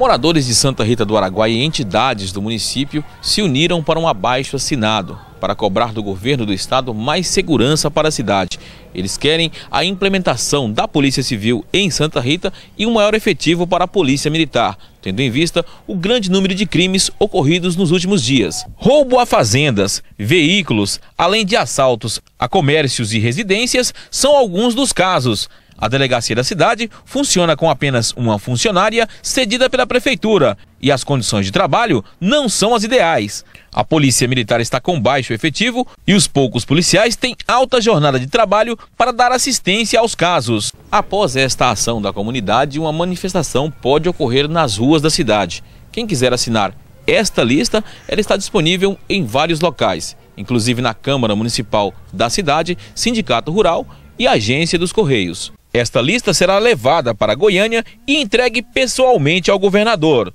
Moradores de Santa Rita do Araguaia e entidades do município se uniram para um abaixo assinado para cobrar do governo do estado mais segurança para a cidade. Eles querem a implementação da Polícia Civil em Santa Rita e um maior efetivo para a Polícia Militar, tendo em vista o grande número de crimes ocorridos nos últimos dias. Roubo a fazendas, veículos, além de assaltos a comércios e residências, são alguns dos casos. A delegacia da cidade funciona com apenas uma funcionária cedida pela prefeitura e as condições de trabalho não são as ideais. A polícia militar está com baixo efetivo e os poucos policiais têm alta jornada de trabalho para dar assistência aos casos. Após esta ação da comunidade, uma manifestação pode ocorrer nas ruas da cidade. Quem quiser assinar esta lista, ela está disponível em vários locais, inclusive na Câmara Municipal da cidade, Sindicato Rural e Agência dos Correios. Esta lista será levada para Goiânia e entregue pessoalmente ao governador.